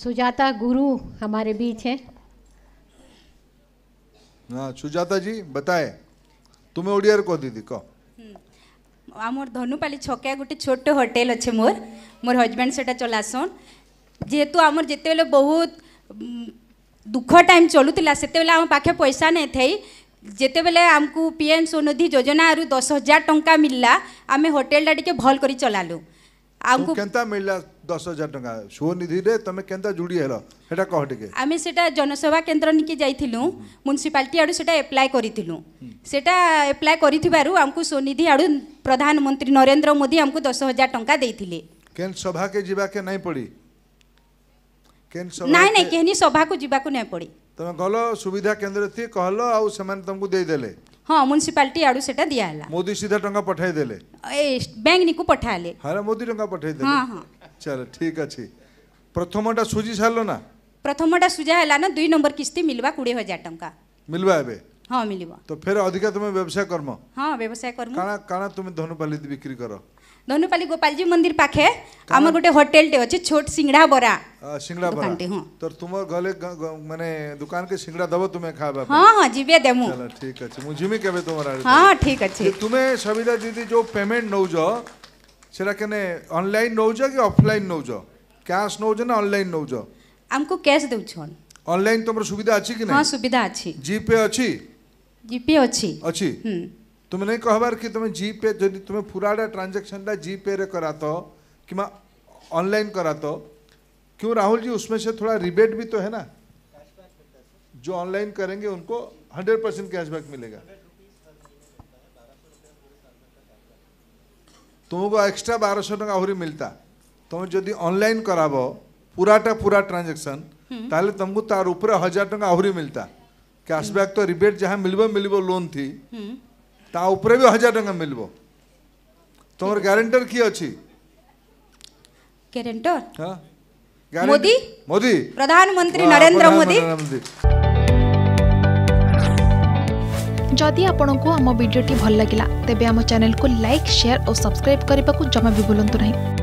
सुजाता गुरु हमारे बीच हैं हाँ सुजाता जी बताए तुम्हें ओडियर को दीदी कह আমার ধনুপালি ছকিয়া গোটে ছোট হোটেল অছে মোর মোর হজব্যান্ড সেটা চলাসন যেহেতু আমার যেতবেলে বহুত দুঃখ টাইম চলুলা সেতবেলে আমার পাখে পয়সা নাই থাই যেতবেলে আমকু পিএম স্বনিধি যোজনার দশ হাজার টঙ্কা মিললা আমি হোটেলটা টিকে ভাল করে চলালু আমকু কেনতা মিললা দশ হাজার টঙ্কা স্বনিধিরে তুমি কেন্তা যোড়ি হল সেটা কহ টিকে আমি সেটা জনসেবা কেন্দ্র নিকি যাইলু মুনিসিপালিটি আড়ু সেটা এপ্লাই করিলু সেটা এপ্লাই করিবার আমি স্বনিধি আড়ু প্রধানমন্ত্রী নরেন্দ্র মোদি আমি দশ হাজার টঙ্কা দিয়ে কেন সভাকে যাকে নাই পড়ি কেন নাই নাই কেহনি সভাকে যাকে নাই পড়ি তুমি গল সুবিধা কেন্দ্র থি কহল আউ সেমানে তোমাকে দেই দেলে हाँ म्युनिसिपालिटी आड़ू सेटा दिया मोदी सीधा टंका पठाई देले ए बैंक निकु पठाले हां मोदी टंका पठाई देले हां हां चलो ठीक अच्छे प्रथमटा सुझी सारलो ना प्रथमटा सुझा हैला ना दुई नंबर किस्ती मिलवा 20000 टंका मिलवा एबे हां मिलवा तो फेर अधिका तुमे व्यवसाय कर्म हां व्यवसाय कर्म काना काना तुमे धनुपाली बिक्री करो धनुपाली गोपाल जी मंदिर पाखे हमर गोटे होटल टे अछि छोट सिंगड़ा बरा सिंगड़ा बरा हां तो तुमर गले माने दुकान के सिंगड़ा दबो तुमे खाबा हां हां जीवे देमु चलो ठीक अछि मु जिमी केबे तुमरा हां हाँ, ठीक अछि तो तुमे सविता दीदी जो पेमेंट नौजो सेरा कने ऑनलाइन नौज कि ऑफलाइन नौज कैश नौज ना ऑनलाइन नौज हमको कैश दउ छन ऑनलाइन तुमर सुविधा अछि कि नहीं हां सुविधा अछि जीपे अछि जीपे अछि अछि हम तुम नहीं कहबार कि तुम जीपे यदि तुम पुराडा ट्रांजैक्शन ला जीपे रे करा तो किमा ऑनलाइन करा तो क्यों राहुल जी उसमें से थोड़ा रिबेट भी तो है ना जो ऑनलाइन करेंगे उनको 100% कैशबैक मिलेगा तुमको एक्सट्रा बारह शह टाँग आहरी मिलता तुम जदि ऑनलाइन कराब पूराटा पूरा ट्रांजाक्शन हम्म। ताल तुमको तार ऊपर हजार टाँग आहरी मिलता कैशबैक हम्म। तो रिबेट जहाँ मिल मिल लोन थी हम्म। ता भी हजार टाँग मिलब तुम ग्यारंटर किए अच्छी ग्यारंटर मोदी हाँ, मोदी प्रधानमंत्री नरेंद्र मोदी যদি আপনক আম ভিডিওটি ভাল লাগিলা তেবে আম চ্যানেলক লাইক শেয়ার অ সাবস্ক্রাইব করিবা কো জমা ভি বুলন্ত নাহি